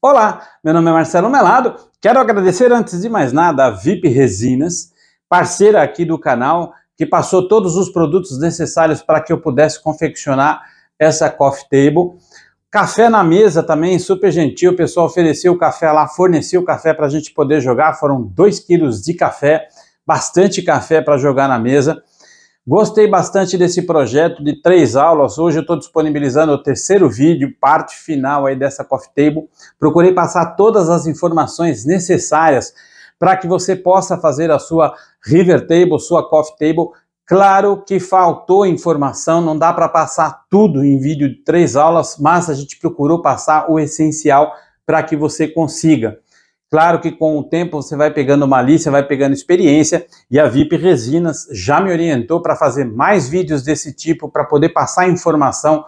Olá, meu nome é Marcelo Melado. Quero agradecer, antes de mais nada, a VIP Resinas, parceira aqui do canal, que passou todos os produtos necessários para que eu pudesse confeccionar essa coffee table. Café na mesa também, super gentil. O pessoal ofereceu o café lá, forneceu o café para a gente poder jogar. Foram 2 quilos de café, bastante café para jogar na mesa. Gostei bastante desse projeto de três aulas. Hoje eu estou disponibilizando o terceiro vídeo, parte final aí dessa coffee table. Procurei passar todas as informações necessárias para que você possa fazer a sua river table, sua coffee table. Claro que faltou informação, não dá para passar tudo em vídeo de três aulas, mas a gente procurou passar o essencial para que você consiga. Claro que com o tempo você vai pegando malícia, vai pegando experiência e a VIP Resinas já me orientou para fazer mais vídeos desse tipo para poder passar informação,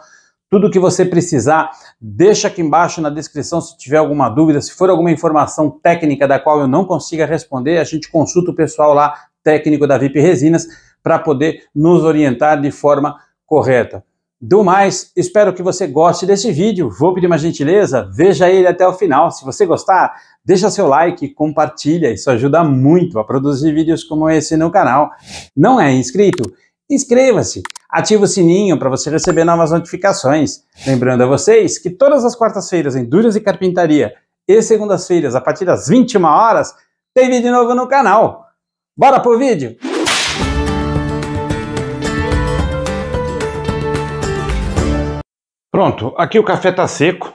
tudo que você precisar. Deixa aqui embaixo na descrição se tiver alguma dúvida, se for alguma informação técnica da qual eu não consiga responder, a gente consulta o pessoal lá técnico da VIP Resinas para poder nos orientar de forma correta. Do mais, espero que você goste desse vídeo. Vou pedir uma gentileza, veja ele até o final. Se você gostar, Deixa seu like, compartilha, isso ajuda muito a produzir vídeos como esse no canal. Não é inscrito? Inscreva-se, ative o sininho para você receber novas notificações. Lembrando a vocês que todas as quartas-feiras em Duras e Carpintaria e segundas-feiras a partir das 21 horas tem vídeo novo no canal. Bora pro vídeo? Pronto, aqui o café está seco,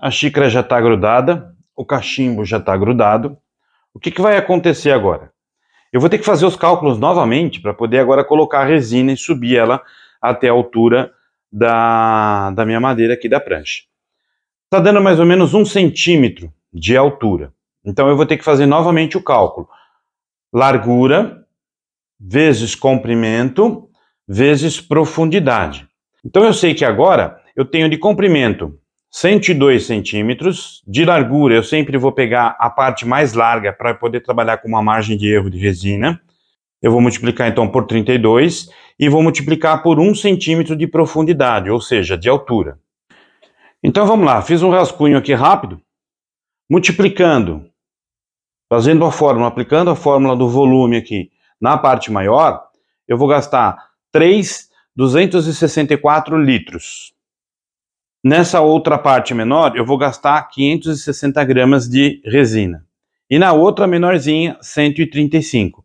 a xícara já está grudada, o cachimbo já está grudado. O que, que vai acontecer agora? Eu vou ter que fazer os cálculos novamente para poder agora colocar a resina e subir ela até a altura da, da minha madeira aqui da prancha. Está dando mais ou menos um centímetro de altura. Então eu vou ter que fazer novamente o cálculo. Largura vezes comprimento vezes profundidade. Então eu sei que agora eu tenho de comprimento 102 centímetros de largura. Eu sempre vou pegar a parte mais larga para poder trabalhar com uma margem de erro de resina. Eu vou multiplicar então por 32 e vou multiplicar por 1 centímetro de profundidade, ou seja, de altura. Então vamos lá, fiz um rascunho aqui rápido, multiplicando, fazendo a fórmula, aplicando a fórmula do volume aqui na parte maior, eu vou gastar 3,264 litros. Nessa outra parte menor, eu vou gastar 560 gramas de resina. E na outra menorzinha, 135.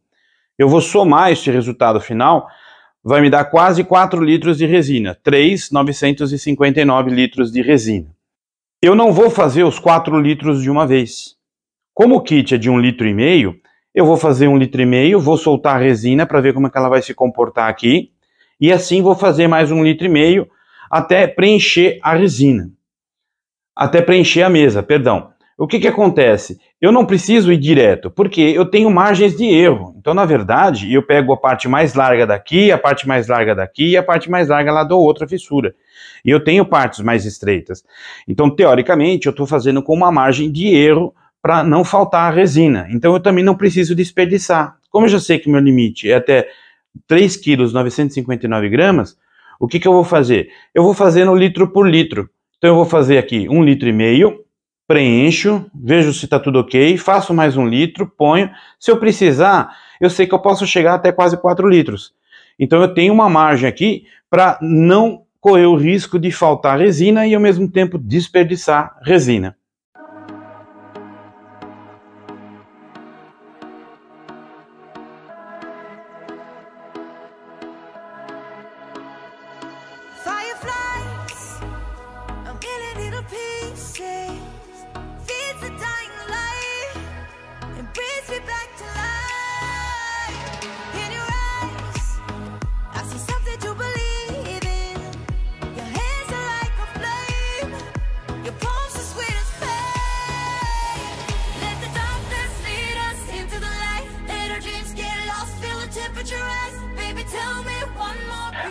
Eu vou somar este resultado final, vai me dar quase 4 litros de resina, 3,959 litros de resina. Eu não vou fazer os 4 litros de uma vez. Como o kit é de 1,5 um litro, e meio, eu vou fazer 1,5 um litro, e meio, vou soltar a resina para ver como é que ela vai se comportar aqui, e assim vou fazer mais 1,5 um litro, e meio, até preencher a resina, até preencher a mesa, perdão. O que, que acontece? Eu não preciso ir direto, porque eu tenho margens de erro. Então, na verdade, eu pego a parte mais larga daqui, a parte mais larga daqui e a parte mais larga lá da outra fissura. E eu tenho partes mais estreitas. Então, teoricamente, eu estou fazendo com uma margem de erro para não faltar a resina. Então, eu também não preciso desperdiçar. Como eu já sei que meu limite é até 3,959 kg, o que, que eu vou fazer? Eu vou fazer no litro por litro. Então eu vou fazer aqui um litro e meio, preencho, vejo se está tudo ok, faço mais um litro, ponho. Se eu precisar, eu sei que eu posso chegar até quase 4 litros. Então eu tenho uma margem aqui para não correr o risco de faltar resina e ao mesmo tempo desperdiçar resina.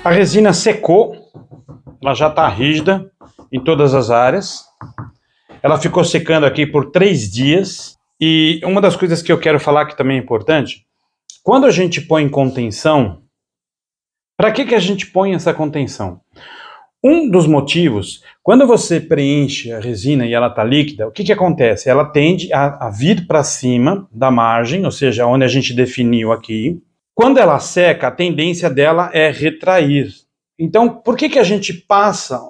A resina secou, ela já está rígida em todas as áreas. Ela ficou secando aqui por três dias. E uma das coisas que eu quero falar que também é importante, quando a gente põe contenção, para que, que a gente põe essa contenção? Um dos motivos, quando você preenche a resina e ela está líquida, o que, que acontece? Ela tende a, a vir para cima da margem, ou seja, onde a gente definiu aqui, quando ela seca, a tendência dela é retrair. Então, por que, que a gente passa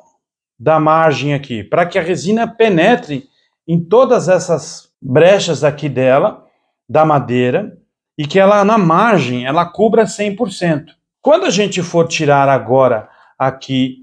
da margem aqui? Para que a resina penetre em todas essas brechas aqui dela, da madeira, e que ela, na margem, ela cubra 100%. Quando a gente for tirar agora aqui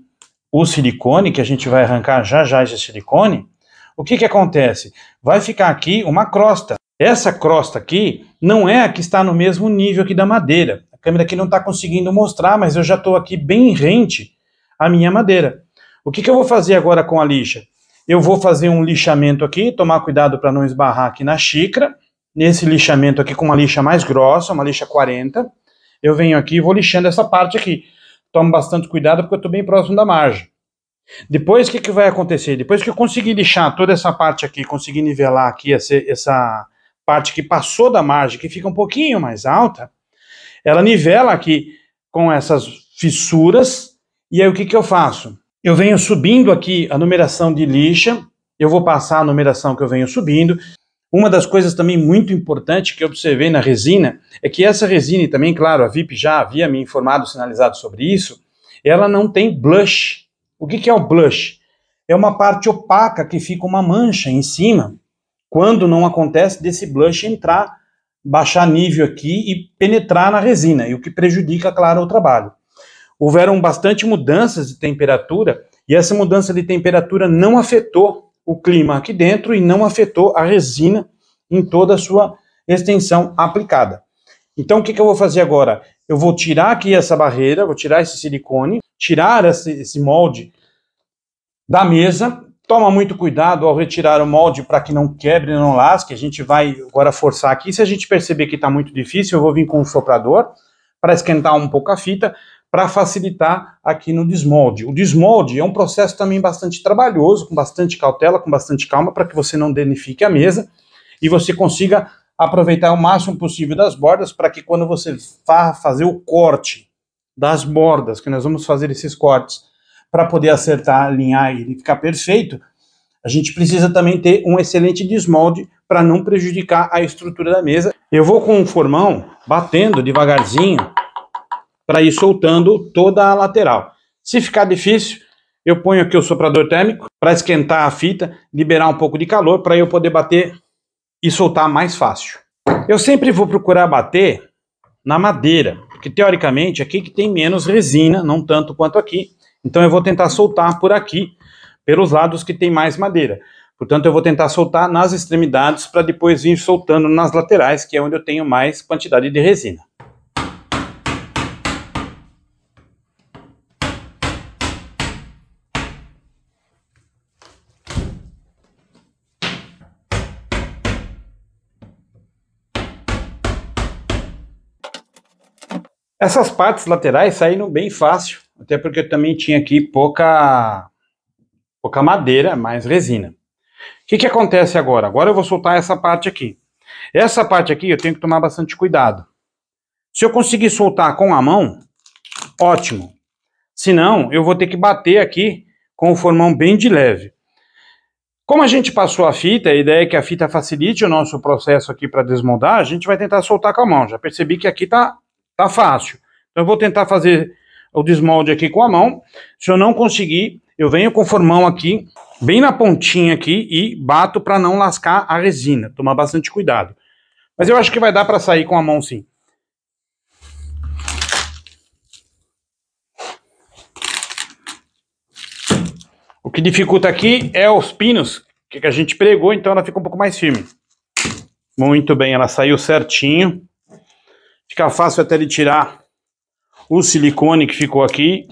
o silicone, que a gente vai arrancar já já esse silicone, o que, que acontece? Vai ficar aqui uma crosta. Essa crosta aqui, não é a que está no mesmo nível aqui da madeira. A câmera aqui não está conseguindo mostrar, mas eu já estou aqui bem rente à minha madeira. O que, que eu vou fazer agora com a lixa? Eu vou fazer um lixamento aqui, tomar cuidado para não esbarrar aqui na xícara. Nesse lixamento aqui com uma lixa mais grossa, uma lixa 40. Eu venho aqui e vou lixando essa parte aqui. Tome bastante cuidado porque eu estou bem próximo da margem. Depois, o que, que vai acontecer? Depois que eu conseguir lixar toda essa parte aqui, conseguir nivelar aqui essa, essa parte que passou da margem, que fica um pouquinho mais alta, ela nivela aqui com essas fissuras. E aí o que, que eu faço? Eu venho subindo aqui a numeração de lixa, eu vou passar a numeração que eu venho subindo. Uma das coisas também muito importante que eu observei na resina é que essa resina, e também, claro, a VIP já havia me informado, sinalizado sobre isso, ela não tem blush. O que, que é o blush? É uma parte opaca que fica uma mancha em cima quando não acontece, desse blush entrar, baixar nível aqui e penetrar na resina, e o que prejudica, claro, o trabalho. Houveram bastante mudanças de temperatura, e essa mudança de temperatura não afetou o clima aqui dentro e não afetou a resina em toda a sua extensão aplicada. Então, o que, que eu vou fazer agora? Eu vou tirar aqui essa barreira, vou tirar esse silicone, tirar esse, esse molde da mesa Toma muito cuidado ao retirar o molde para que não quebre, não lasque. A gente vai agora forçar aqui. Se a gente perceber que está muito difícil, eu vou vir com um soprador para esquentar um pouco a fita, para facilitar aqui no desmolde. O desmolde é um processo também bastante trabalhoso, com bastante cautela, com bastante calma, para que você não danifique a mesa e você consiga aproveitar o máximo possível das bordas para que quando você vá fazer o corte das bordas, que nós vamos fazer esses cortes, para poder acertar, alinhar e ficar perfeito, a gente precisa também ter um excelente desmolde para não prejudicar a estrutura da mesa. Eu vou com o formão batendo devagarzinho para ir soltando toda a lateral. Se ficar difícil, eu ponho aqui o soprador térmico para esquentar a fita, liberar um pouco de calor para eu poder bater e soltar mais fácil. Eu sempre vou procurar bater na madeira, porque teoricamente aqui que tem menos resina, não tanto quanto aqui, então eu vou tentar soltar por aqui, pelos lados que tem mais madeira. Portanto, eu vou tentar soltar nas extremidades para depois vir soltando nas laterais, que é onde eu tenho mais quantidade de resina. Essas partes laterais saíram bem fácil, até porque eu também tinha aqui pouca, pouca madeira, mais resina. O que, que acontece agora? Agora eu vou soltar essa parte aqui. Essa parte aqui eu tenho que tomar bastante cuidado. Se eu conseguir soltar com a mão, ótimo. Se não, eu vou ter que bater aqui com o formão bem de leve. Como a gente passou a fita, a ideia é que a fita facilite o nosso processo aqui para desmoldar, a gente vai tentar soltar com a mão. Já percebi que aqui tá, tá fácil. Então eu vou tentar fazer o desmolde aqui com a mão. Se eu não conseguir, eu venho com o formão aqui, bem na pontinha aqui e bato para não lascar a resina. Tomar bastante cuidado. Mas eu acho que vai dar para sair com a mão sim. O que dificulta aqui é os pinos que a gente pregou, então ela fica um pouco mais firme. Muito bem, ela saiu certinho. Fica fácil até ele tirar o silicone que ficou aqui.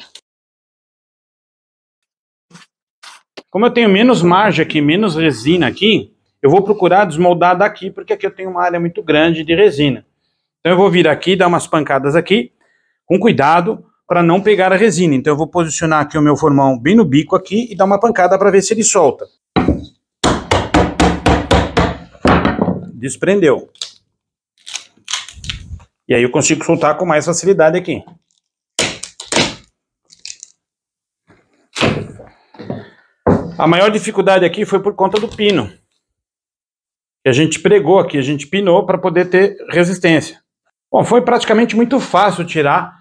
Como eu tenho menos margem aqui, menos resina aqui, eu vou procurar desmoldar daqui, porque aqui eu tenho uma área muito grande de resina. Então eu vou vir aqui, dar umas pancadas aqui, com cuidado, para não pegar a resina. Então eu vou posicionar aqui o meu formão bem no bico aqui e dar uma pancada para ver se ele solta. Desprendeu. E aí eu consigo soltar com mais facilidade aqui. A maior dificuldade aqui foi por conta do pino. Que a gente pregou aqui, a gente pinou para poder ter resistência. Bom, foi praticamente muito fácil tirar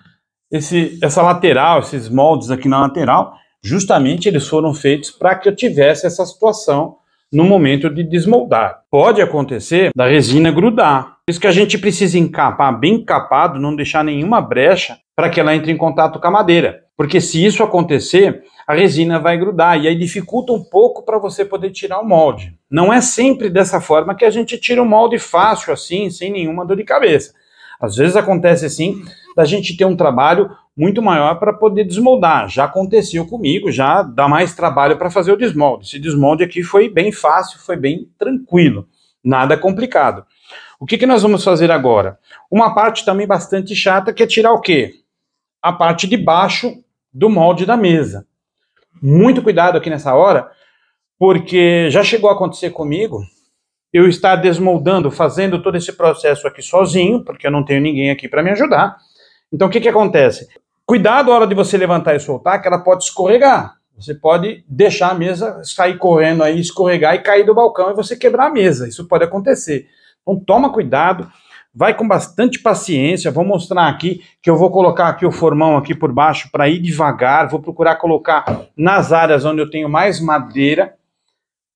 esse, essa lateral, esses moldes aqui na lateral. Justamente eles foram feitos para que eu tivesse essa situação no momento de desmoldar. Pode acontecer da resina grudar. Por isso que a gente precisa encapar bem encapado, não deixar nenhuma brecha para que ela entre em contato com a madeira. Porque se isso acontecer, a resina vai grudar e aí dificulta um pouco para você poder tirar o molde. Não é sempre dessa forma que a gente tira o molde fácil assim, sem nenhuma dor de cabeça. Às vezes acontece assim, da gente ter um trabalho muito maior para poder desmoldar. Já aconteceu comigo, já dá mais trabalho para fazer o desmolde. Esse desmolde aqui foi bem fácil, foi bem tranquilo, nada complicado. O que, que nós vamos fazer agora? Uma parte também bastante chata que é tirar o quê? A parte de baixo do molde da mesa muito cuidado aqui nessa hora, porque já chegou a acontecer comigo eu estar desmoldando, fazendo todo esse processo aqui sozinho, porque eu não tenho ninguém aqui para me ajudar. Então, o que, que acontece? Cuidado a hora de você levantar e soltar, que ela pode escorregar. Você pode deixar a mesa sair correndo aí, escorregar e cair do balcão e você quebrar a mesa. Isso pode acontecer. Então, toma cuidado vai com bastante paciência, vou mostrar aqui que eu vou colocar aqui o formão aqui por baixo para ir devagar, vou procurar colocar nas áreas onde eu tenho mais madeira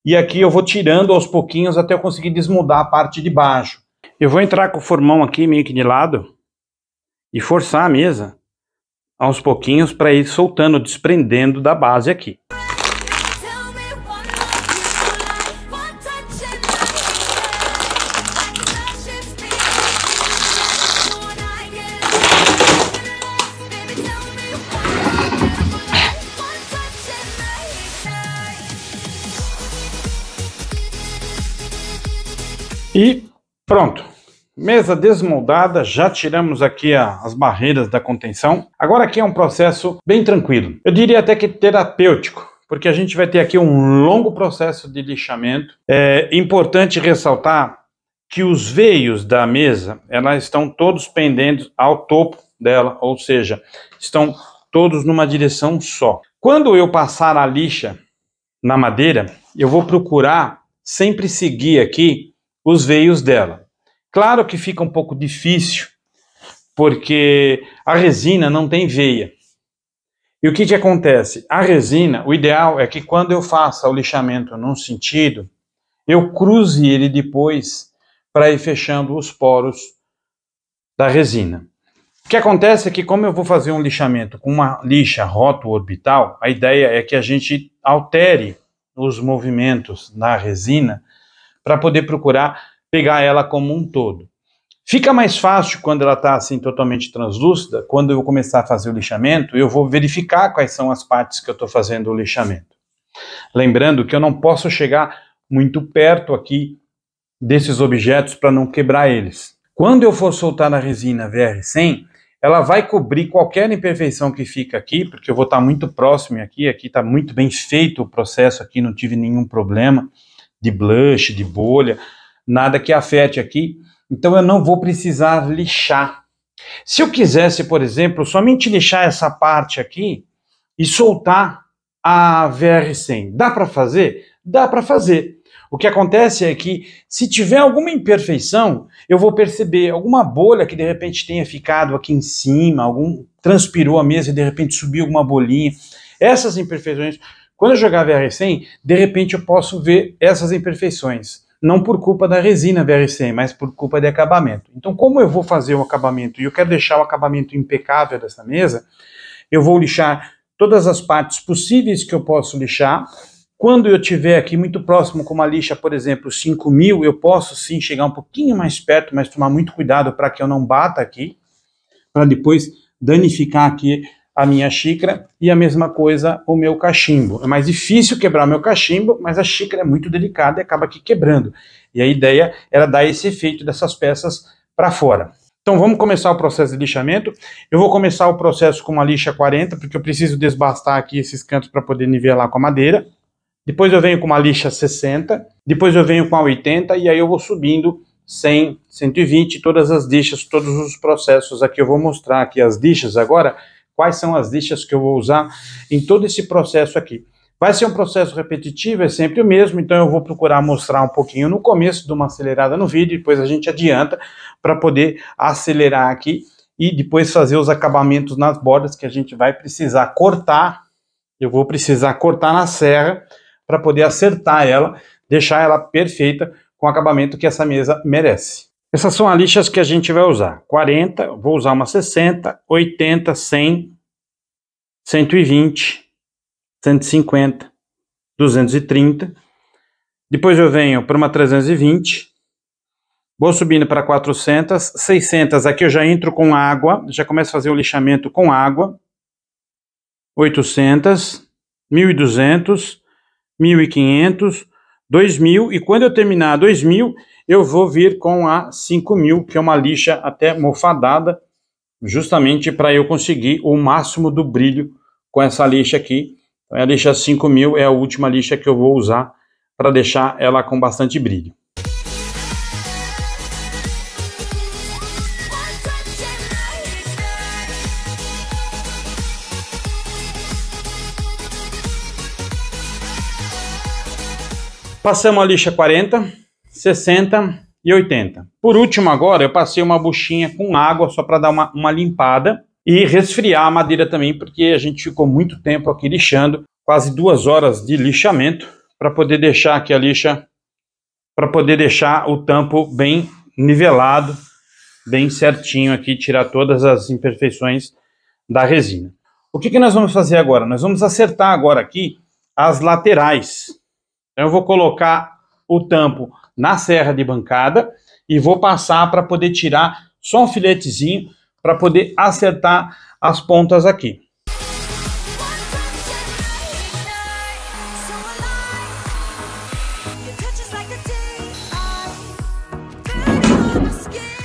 e aqui eu vou tirando aos pouquinhos até eu conseguir desmudar a parte de baixo. Eu vou entrar com o formão aqui meio que de lado e forçar a mesa aos pouquinhos para ir soltando, desprendendo da base aqui. E pronto. Mesa desmoldada, já tiramos aqui a, as barreiras da contenção. Agora aqui é um processo bem tranquilo. Eu diria até que terapêutico, porque a gente vai ter aqui um longo processo de lixamento. É importante ressaltar que os veios da mesa, elas estão todos pendentes ao topo dela, ou seja, estão todos numa direção só. Quando eu passar a lixa na madeira, eu vou procurar sempre seguir aqui os veios dela. Claro que fica um pouco difícil, porque a resina não tem veia. E o que, que acontece? A resina, o ideal é que quando eu faça o lixamento num sentido, eu cruze ele depois para ir fechando os poros da resina. O que acontece é que, como eu vou fazer um lixamento com uma lixa roto-orbital, a ideia é que a gente altere os movimentos na resina para poder procurar pegar ela como um todo. Fica mais fácil quando ela está assim totalmente translúcida, quando eu começar a fazer o lixamento, eu vou verificar quais são as partes que eu estou fazendo o lixamento. Lembrando que eu não posso chegar muito perto aqui desses objetos para não quebrar eles. Quando eu for soltar na resina VR100, ela vai cobrir qualquer imperfeição que fica aqui, porque eu vou estar tá muito próximo aqui, aqui está muito bem feito o processo, aqui não tive nenhum problema de blush, de bolha, nada que afete aqui. Então eu não vou precisar lixar. Se eu quisesse, por exemplo, somente lixar essa parte aqui e soltar a VR100, dá para fazer? Dá para fazer. O que acontece é que se tiver alguma imperfeição, eu vou perceber alguma bolha que de repente tenha ficado aqui em cima, algum transpirou a mesa e de repente subiu alguma bolinha. Essas imperfeições quando eu jogar VR100, de repente eu posso ver essas imperfeições. Não por culpa da resina VR100, mas por culpa de acabamento. Então, como eu vou fazer o acabamento e eu quero deixar o acabamento impecável dessa mesa, eu vou lixar todas as partes possíveis que eu posso lixar. Quando eu tiver aqui muito próximo com uma lixa, por exemplo, 5000, eu posso sim chegar um pouquinho mais perto, mas tomar muito cuidado para que eu não bata aqui, para depois danificar aqui a minha xícara e a mesma coisa o meu cachimbo. É mais difícil quebrar o meu cachimbo, mas a xícara é muito delicada e acaba aqui quebrando. E a ideia era dar esse efeito dessas peças para fora. Então vamos começar o processo de lixamento. Eu vou começar o processo com uma lixa 40, porque eu preciso desbastar aqui esses cantos para poder nivelar com a madeira. Depois eu venho com uma lixa 60, depois eu venho com a 80 e aí eu vou subindo 100, 120, todas as lixas, todos os processos aqui. Eu vou mostrar aqui as lixas agora, quais são as lixas que eu vou usar em todo esse processo aqui. Vai ser um processo repetitivo, é sempre o mesmo, então eu vou procurar mostrar um pouquinho no começo de uma acelerada no vídeo, depois a gente adianta para poder acelerar aqui e depois fazer os acabamentos nas bordas que a gente vai precisar cortar. Eu vou precisar cortar na serra para poder acertar ela, deixar ela perfeita com o acabamento que essa mesa merece. Essas são as lixas que a gente vai usar. 40, vou usar uma 60, 80, 100, 120, 150, 230. Depois eu venho para uma 320. Vou subindo para 400, 600. Aqui eu já entro com água, já começo a fazer o lixamento com água. 800, 1200, 1500, 2000 e quando eu terminar 2000, eu vou vir com a 5000, que é uma lixa até mofadada, justamente para eu conseguir o máximo do brilho com essa lixa aqui. Então, é a lixa 5000 é a última lixa que eu vou usar para deixar ela com bastante brilho. Passamos a lixa 40, 60 e 80. Por último, agora eu passei uma buchinha com água só para dar uma, uma limpada e resfriar a madeira também, porque a gente ficou muito tempo aqui lixando, quase duas horas de lixamento, para poder deixar aqui a lixa, para poder deixar o tampo bem nivelado, bem certinho aqui, tirar todas as imperfeições da resina. O que, que nós vamos fazer agora? Nós vamos acertar agora aqui as laterais. Então eu vou colocar o tampo na serra de bancada e vou passar para poder tirar só um filetezinho para poder acertar as pontas aqui.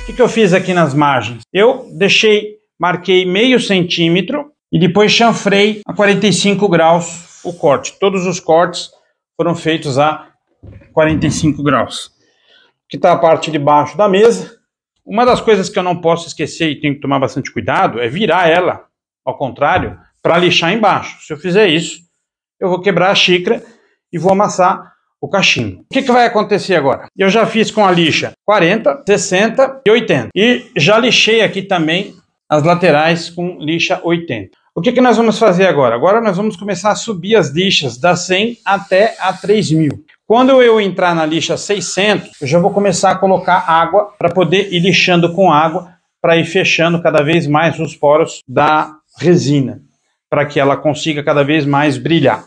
O que, que eu fiz aqui nas margens? Eu deixei, marquei meio centímetro e depois chanfrei a 45 graus o corte. Todos os cortes foram feitos a 45 graus que está a parte de baixo da mesa. Uma das coisas que eu não posso esquecer e tenho que tomar bastante cuidado é virar ela, ao contrário, para lixar embaixo. Se eu fizer isso, eu vou quebrar a xícara e vou amassar o cachimbo. O que, que, vai acontecer agora? Eu já fiz com a lixa 40, 60 e 80. E já lixei aqui também as laterais com lixa 80. O que, que nós vamos fazer agora? Agora nós vamos começar a subir as lixas da 100 até a 3000. Quando eu entrar na lixa 600, eu já vou começar a colocar água para poder ir lixando com água para ir fechando cada vez mais os poros da resina, para que ela consiga cada vez mais brilhar.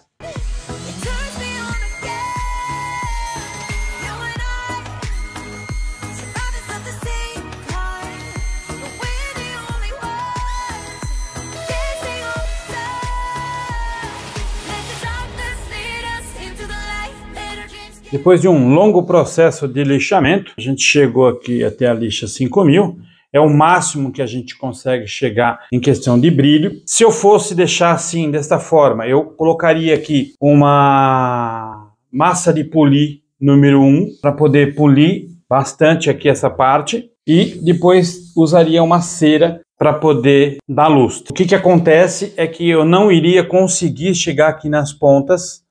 Depois de um longo processo de lixamento, a gente chegou aqui até a lixa 5000, é o máximo que a gente consegue chegar em questão de brilho. Se eu fosse deixar assim, desta forma, eu colocaria aqui uma massa de polir número 1 para poder polir bastante aqui essa parte e depois usaria uma cera para poder dar lustre. O que, que acontece é que eu não iria conseguir chegar aqui nas pontas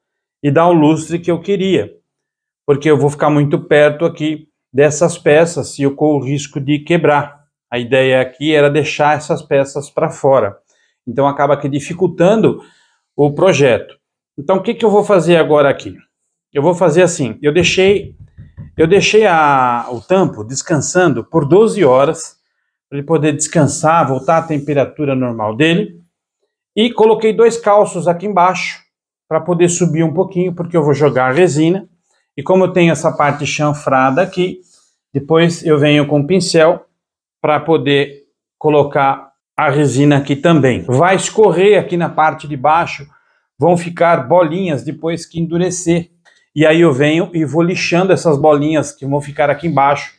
e dar o lustre que eu queria porque eu vou ficar muito perto aqui dessas peças e eu corro o risco de quebrar. A ideia aqui era deixar essas peças para fora. Então acaba aqui dificultando o projeto. Então o que, que eu vou fazer agora aqui? Eu vou fazer assim, eu deixei eu deixei a, o tampo descansando por 12 horas, para ele poder descansar, voltar à temperatura normal dele. E coloquei dois calços aqui embaixo, para poder subir um pouquinho, porque eu vou jogar a resina. E como eu tenho essa parte chanfrada aqui, depois eu venho com o pincel para poder colocar a resina aqui também. Vai escorrer aqui na parte de baixo, vão ficar bolinhas depois que endurecer. E aí eu venho e vou lixando essas bolinhas que vão ficar aqui embaixo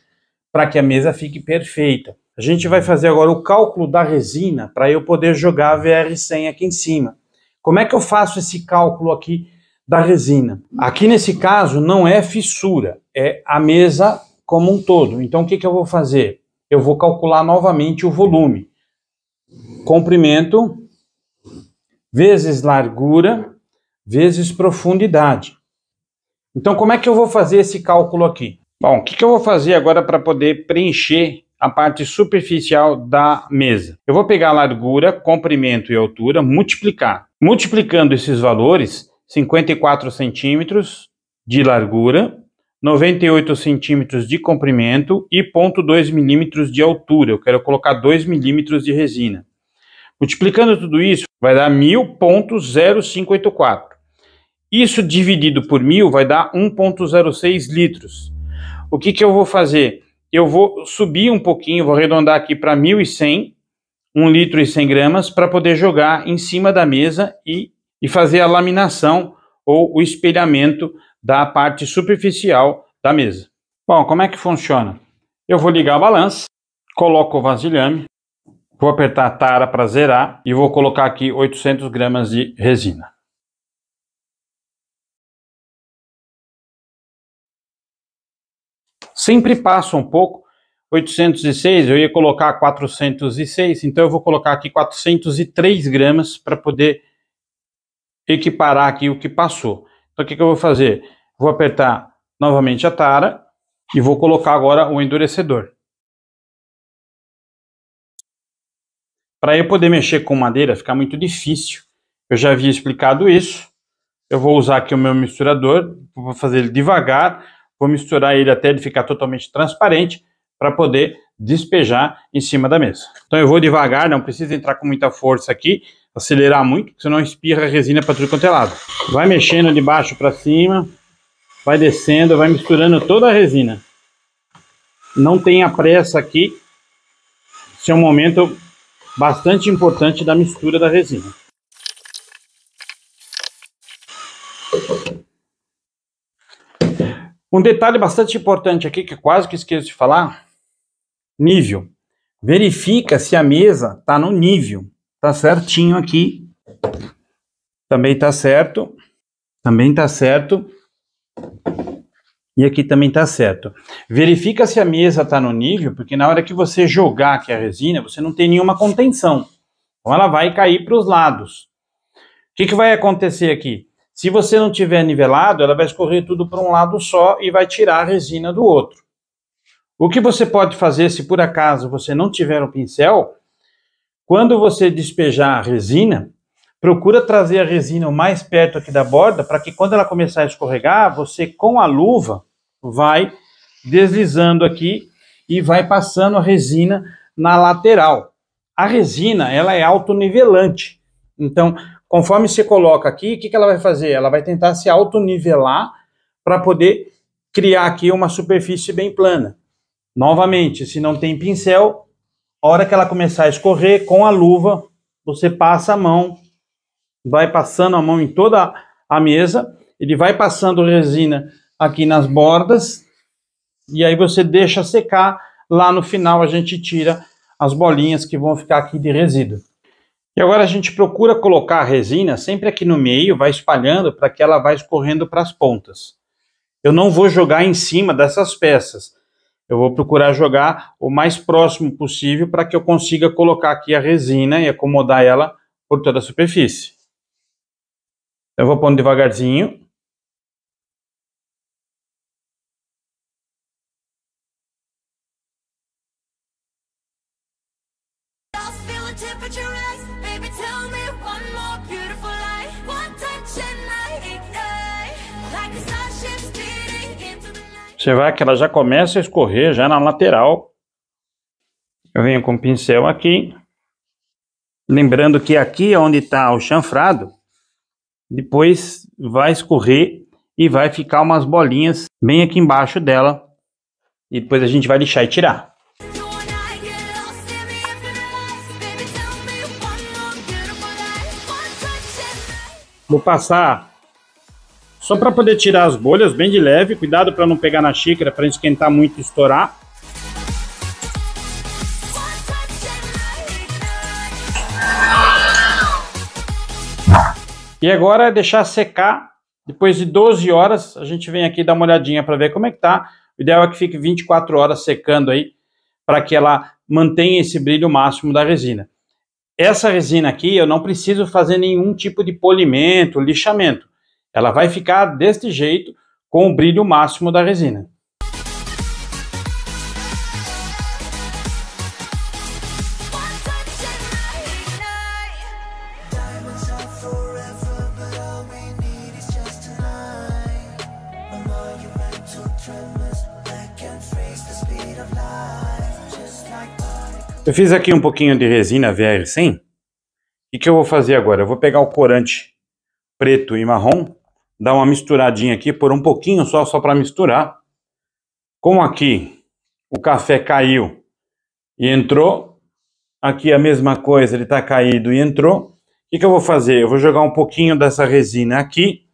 para que a mesa fique perfeita. A gente vai fazer agora o cálculo da resina para eu poder jogar a VR100 aqui em cima. Como é que eu faço esse cálculo aqui da resina. Aqui nesse caso não é fissura, é a mesa como um todo. Então o que, que eu vou fazer? Eu vou calcular novamente o volume. Comprimento vezes largura vezes profundidade. Então como é que eu vou fazer esse cálculo aqui? Bom, o que, que eu vou fazer agora para poder preencher a parte superficial da mesa? Eu vou pegar largura, comprimento e altura, multiplicar. Multiplicando esses valores, 54 centímetros de largura, 98 centímetros de comprimento e 0,2 milímetros de altura. Eu quero colocar 2 milímetros de resina. Multiplicando tudo isso, vai dar 1.0584. Isso dividido por 1.000 vai dar 1.06 litros. O que, que eu vou fazer? Eu vou subir um pouquinho, vou arredondar aqui para 1.100, 1 litro e 100 gramas, para poder jogar em cima da mesa e e fazer a laminação ou o espelhamento da parte superficial da mesa. Bom, como é que funciona? Eu vou ligar a balança, coloco o vasilhame, vou apertar a tara para zerar e vou colocar aqui 800 gramas de resina. Sempre passa um pouco, 806 eu ia colocar 406, então eu vou colocar aqui 403 gramas para poder equiparar aqui o que passou. Então, o que, que eu vou fazer? Vou apertar novamente a tara e vou colocar agora o endurecedor. Para eu poder mexer com madeira, fica muito difícil. Eu já havia explicado isso. Eu vou usar aqui o meu misturador, vou fazer ele devagar, vou misturar ele até ele ficar totalmente transparente para poder despejar em cima da mesa. Então eu vou devagar, não precisa entrar com muita força aqui, acelerar muito, senão espirra a resina é para tudo quanto é lado. Vai mexendo de baixo para cima, vai descendo, vai misturando toda a resina. Não tenha pressa aqui, esse é um momento bastante importante da mistura da resina. Um detalhe bastante importante aqui que quase que esqueço de falar, nível. Verifica se a mesa está no nível. Tá certinho aqui. Também tá certo. Também tá certo. E aqui também tá certo. Verifica se a mesa tá no nível, porque na hora que você jogar aqui a resina, você não tem nenhuma contenção. Então ela vai cair para os lados. O que, que vai acontecer aqui? Se você não tiver nivelado, ela vai escorrer tudo para um lado só e vai tirar a resina do outro. O que você pode fazer se por acaso você não tiver um pincel quando você despejar a resina, procura trazer a resina o mais perto aqui da borda, para que quando ela começar a escorregar, você com a luva vai deslizando aqui e vai passando a resina na lateral. A resina, ela é autonivelante. Então, conforme você coloca aqui, o que, que ela vai fazer? Ela vai tentar se autonivelar para poder criar aqui uma superfície bem plana. Novamente, se não tem pincel, a hora que ela começar a escorrer, com a luva, você passa a mão, vai passando a mão em toda a mesa, ele vai passando resina aqui nas bordas, e aí você deixa secar. Lá no final a gente tira as bolinhas que vão ficar aqui de resíduo. E agora a gente procura colocar a resina sempre aqui no meio, vai espalhando para que ela vá escorrendo para as pontas. Eu não vou jogar em cima dessas peças. Eu vou procurar jogar o mais próximo possível para que eu consiga colocar aqui a resina e acomodar ela por toda a superfície. Eu vou pondo devagarzinho. Just feel the temperature rise. Você vai que ela já começa a escorrer já na lateral. Eu venho com o pincel aqui. Lembrando que aqui é onde está o chanfrado, depois vai escorrer e vai ficar umas bolinhas bem aqui embaixo dela. E depois a gente vai lixar e tirar. Vou passar só para poder tirar as bolhas bem de leve, cuidado para não pegar na xícara, para esquentar muito e estourar. E agora é deixar secar. Depois de 12 horas, a gente vem aqui dar uma olhadinha para ver como é que tá. O ideal é que fique 24 horas secando aí, para que ela mantenha esse brilho máximo da resina. Essa resina aqui, eu não preciso fazer nenhum tipo de polimento, lixamento. Ela vai ficar deste jeito com o brilho máximo da resina. Eu fiz aqui um pouquinho de resina VR100. O que, eu vou fazer agora? Eu vou pegar o corante preto e marrom dar uma misturadinha aqui, por um pouquinho só, só para misturar. Como aqui o café caiu e entrou, aqui a mesma coisa, ele está caído e entrou. O que, que eu vou fazer? Eu vou jogar um pouquinho dessa resina aqui,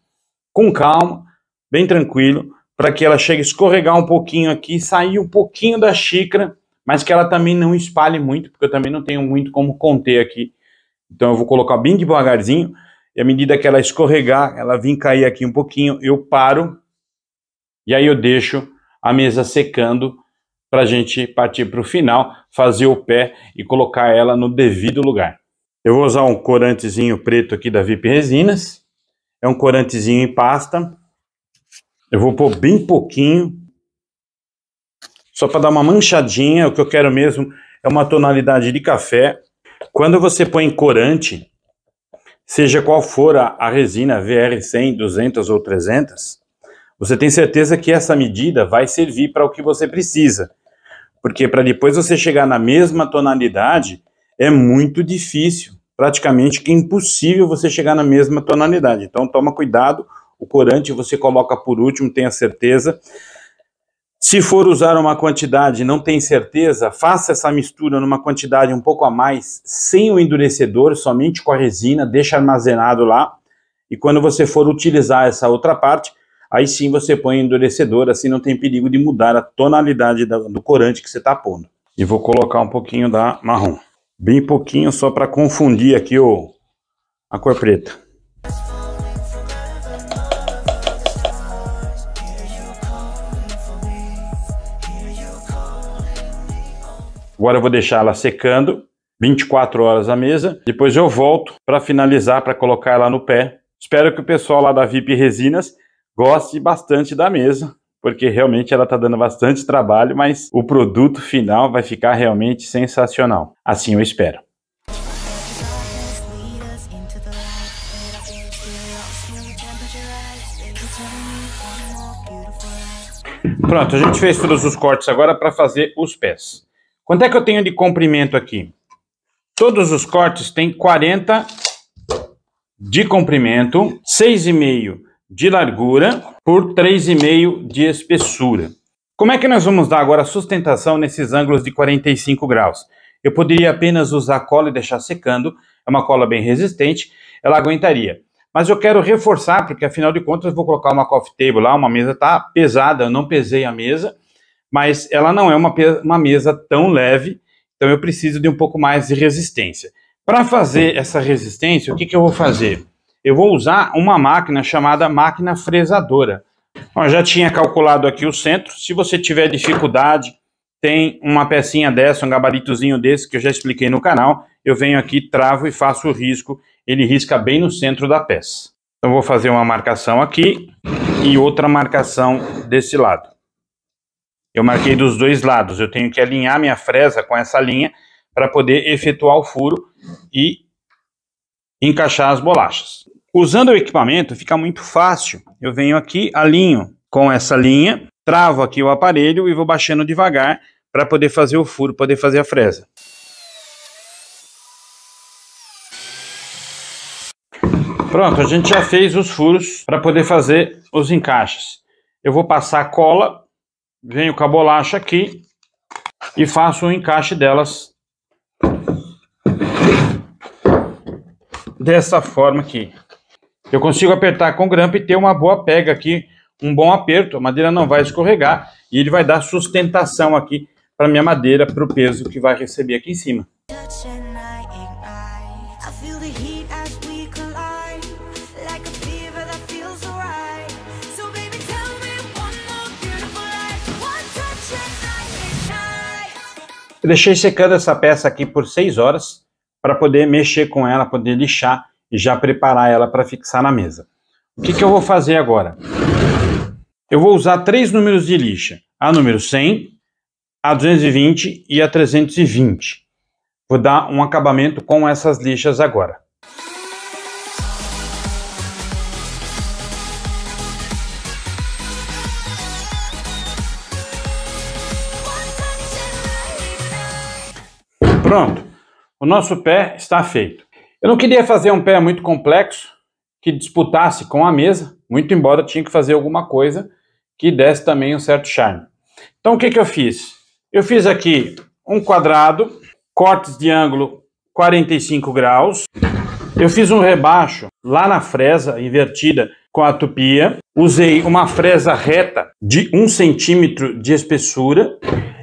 com calma, bem tranquilo, para que ela chegue a escorregar um pouquinho aqui, sair um pouquinho da xícara, mas que ela também não espalhe muito, porque eu também não tenho muito como conter aqui. Então eu vou colocar bem devagarzinho e à medida que ela escorregar, ela vir cair aqui um pouquinho, eu paro e aí eu deixo a mesa secando para a gente partir para o final, fazer o pé e colocar ela no devido lugar. Eu vou usar um corantezinho preto aqui da VIP Resinas, é um corantezinho em pasta, eu vou pôr bem pouquinho, só para dar uma manchadinha, o que eu quero mesmo é uma tonalidade de café. Quando você põe corante, seja qual for a, a resina VR100, 200 ou 300, você tem certeza que essa medida vai servir para o que você precisa. Porque para depois você chegar na mesma tonalidade, é muito difícil, praticamente que é impossível você chegar na mesma tonalidade. Então toma cuidado, o corante você coloca por último, tenha certeza. Se for usar uma quantidade e não tem certeza, faça essa mistura numa quantidade um pouco a mais, sem o endurecedor, somente com a resina, deixa armazenado lá. E quando você for utilizar essa outra parte, aí sim você põe endurecedor, assim não tem perigo de mudar a tonalidade do corante que você está pondo. E vou colocar um pouquinho da marrom. Bem pouquinho, só para confundir aqui o, a cor preta. Agora eu vou deixar ela secando 24 horas à mesa. Depois eu volto para finalizar, para colocar ela no pé. Espero que o pessoal lá da VIP Resinas goste bastante da mesa, porque realmente ela está dando bastante trabalho, mas o produto final vai ficar realmente sensacional. Assim eu espero. Pronto, a gente fez todos os cortes agora para fazer os pés. Quanto é que eu tenho de comprimento aqui? Todos os cortes têm 40 de comprimento, 6,5 de largura por 3,5 de espessura. Como é que nós vamos dar agora sustentação nesses ângulos de 45 graus? Eu poderia apenas usar cola e deixar secando, é uma cola bem resistente, ela aguentaria. Mas eu quero reforçar, porque afinal de contas eu vou colocar uma coffee table lá, uma mesa está pesada, eu não pesei a mesa, mas ela não é uma, uma mesa tão leve, então eu preciso de um pouco mais de resistência. Para fazer essa resistência, o que, que eu vou fazer? Eu vou usar uma máquina chamada máquina fresadora. Eu já tinha calculado aqui o centro. Se você tiver dificuldade, tem uma pecinha dessa, um gabaritozinho desse que eu já expliquei no canal. Eu venho aqui, travo e faço o risco. Ele risca bem no centro da peça. Então vou fazer uma marcação aqui e outra marcação desse lado. Eu marquei dos dois lados. Eu tenho que alinhar minha fresa com essa linha para poder efetuar o furo e encaixar as bolachas. Usando o equipamento fica muito fácil. Eu venho aqui, alinho com essa linha, travo aqui o aparelho e vou baixando devagar para poder fazer o furo, poder fazer a fresa. Pronto, a gente já fez os furos para poder fazer os encaixes. Eu vou passar cola venho com a bolacha aqui e faço o um encaixe delas dessa forma aqui. Eu consigo apertar com grampo e ter uma boa pega aqui, um bom aperto, a madeira não vai escorregar e ele vai dar sustentação aqui para minha madeira, para o peso que vai receber aqui em cima. Eu deixei secando essa peça aqui por 6 horas para poder mexer com ela, poder lixar e já preparar ela para fixar na mesa. O que, que eu vou fazer agora? Eu vou usar três números de lixa, a número 100, a 220 e a 320. Vou dar um acabamento com essas lixas agora. Pronto, o nosso pé está feito. Eu não queria fazer um pé muito complexo, que disputasse com a mesa, muito embora tinha que fazer alguma coisa que desse também um certo charme. Então o que, que eu fiz? Eu fiz aqui um quadrado, cortes de ângulo 45 graus. Eu fiz um rebaixo lá na fresa invertida com a tupia, usei uma fresa reta de um centímetro de espessura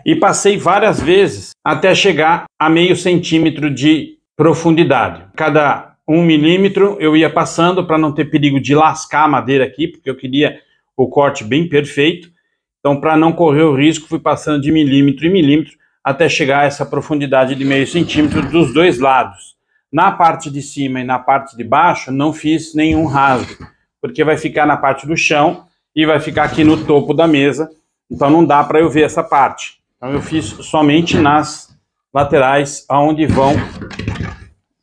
e passei várias vezes até chegar a meio centímetro de profundidade. Cada um milímetro eu ia passando para não ter perigo de lascar a madeira aqui, porque eu queria o corte bem perfeito. Então, para não correr o risco, fui passando de milímetro em milímetro até chegar a essa profundidade de meio centímetro dos dois lados. Na parte de cima e na parte de baixo, não fiz nenhum rasgo porque vai ficar na parte do chão e vai ficar aqui no topo da mesa, então não dá para eu ver essa parte. Então eu fiz somente nas laterais, aonde vão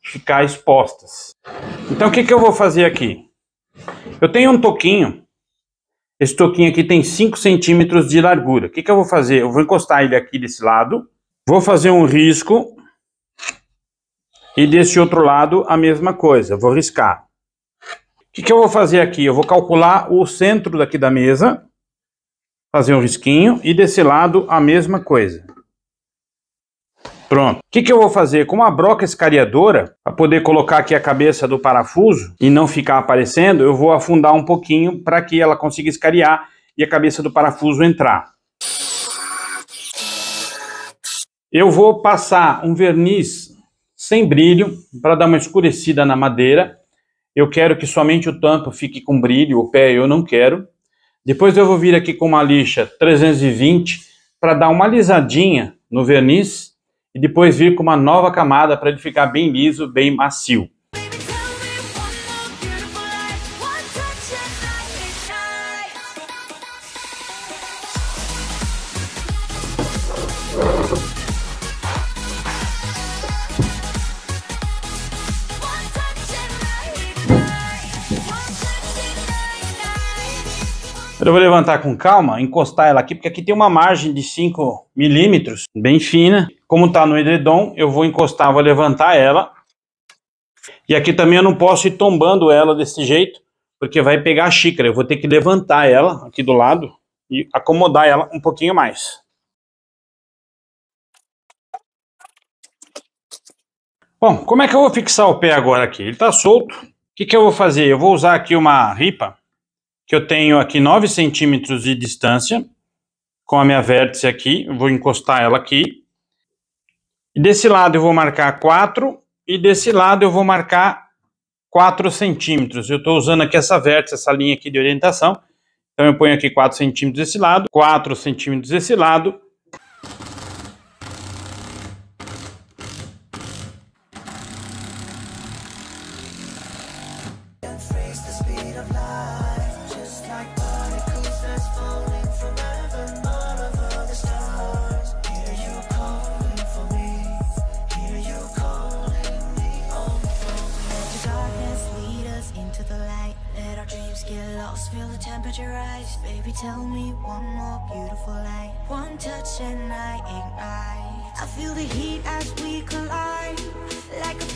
ficar expostas. Então o que, que eu vou fazer aqui? Eu tenho um toquinho, esse toquinho aqui tem 5 centímetros de largura. O que, que eu vou fazer? Eu vou encostar ele aqui desse lado, vou fazer um risco, e desse outro lado a mesma coisa, eu vou riscar que, que eu vou fazer aqui? Eu vou calcular o centro daqui da mesa, fazer um risquinho, e desse lado a mesma coisa. Pronto. O que, que eu vou fazer? Com uma broca escariadora, para poder colocar aqui a cabeça do parafuso e não ficar aparecendo, eu vou afundar um pouquinho para que ela consiga escariar e a cabeça do parafuso entrar. Eu vou passar um verniz sem brilho para dar uma escurecida na madeira eu quero que somente o tampo fique com brilho, o pé eu não quero. Depois eu vou vir aqui com uma lixa 320 para dar uma alisadinha no verniz e depois vir com uma nova camada para ele ficar bem liso, bem macio. Eu vou levantar com calma, encostar ela aqui, porque aqui tem uma margem de 5 milímetros, bem fina. Como está no edredom, eu vou encostar, vou levantar ela. E aqui também eu não posso ir tombando ela desse jeito, porque vai pegar a xícara. Eu vou ter que levantar ela aqui do lado e acomodar ela um pouquinho mais. Bom, como é que eu vou fixar o pé agora aqui? Ele está solto. O que, que eu vou fazer? Eu vou usar aqui uma ripa que eu tenho aqui 9 centímetros de distância com a minha vértice aqui, vou encostar ela aqui. E desse lado eu vou marcar 4 e desse lado eu vou marcar 4 centímetros. Eu estou usando aqui essa vértice, essa linha aqui de orientação. Então eu ponho aqui 4 centímetros desse lado, 4 centímetros desse lado Baby, tell me one more beautiful light One touch and I ignite I feel the heat as we collide Like a